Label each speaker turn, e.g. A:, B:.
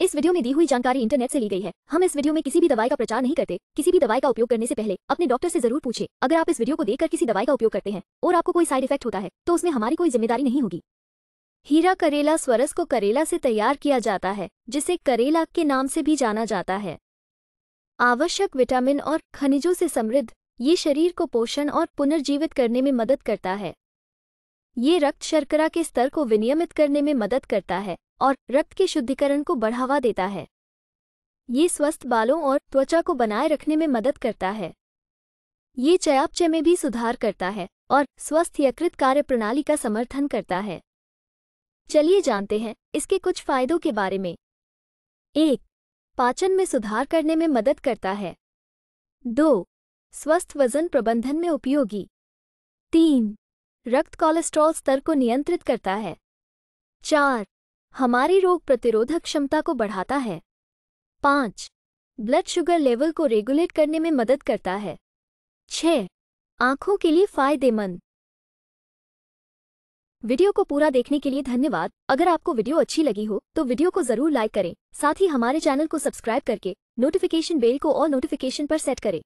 A: इस वीडियो में दी हुई जानकारी इंटरनेट से ली गई है हम इस वीडियो में किसी भी दवाई का प्रचार नहीं करते किसी भी दवाई का उपयोग करने से पहले अपने डॉक्टर से जरूर पूछे अगर आप इस वीडियो को देखकर किसी दवाई का उपयोग करते हैं और आपको कोई साइड इफेक्ट होता है तो उसमें हमारी कोई जिम्मेदारी नहीं होगी हीरा करेला स्वरस को करेला से तैयार किया जाता है जिसे करेला के नाम से भी जाना जाता है आवश्यक विटामिन और खनिजों से समृद्ध ये शरीर को पोषण और पुनर्जीवित करने में मदद करता है ये रक्त शर्करा के स्तर को विनियमित करने में मदद करता है और रक्त के शुद्धिकरण को बढ़ावा देता है ये स्वस्थ बालों और त्वचा को बनाए रखने में मदद करता है ये चयापचय में भी सुधार करता है और स्वस्थ यकृत कार्यप्रणाली का समर्थन करता है चलिए जानते हैं इसके कुछ फायदों के बारे में एक पाचन में सुधार करने में मदद करता है दो स्वस्थ वजन प्रबंधन में उपयोगी तीन रक्त कोलेस्ट्रॉल स्तर को नियंत्रित करता है चार हमारी रोग प्रतिरोधक क्षमता को बढ़ाता है पाँच ब्लड शुगर लेवल को रेगुलेट करने में मदद करता है छ आँखों के लिए फायदेमंद वीडियो को पूरा देखने के लिए धन्यवाद अगर आपको वीडियो अच्छी लगी हो तो वीडियो को जरूर लाइक करें साथ ही हमारे चैनल को सब्सक्राइब करके नोटिफिकेशन बेल को और नोटिफिकेशन पर सेट करें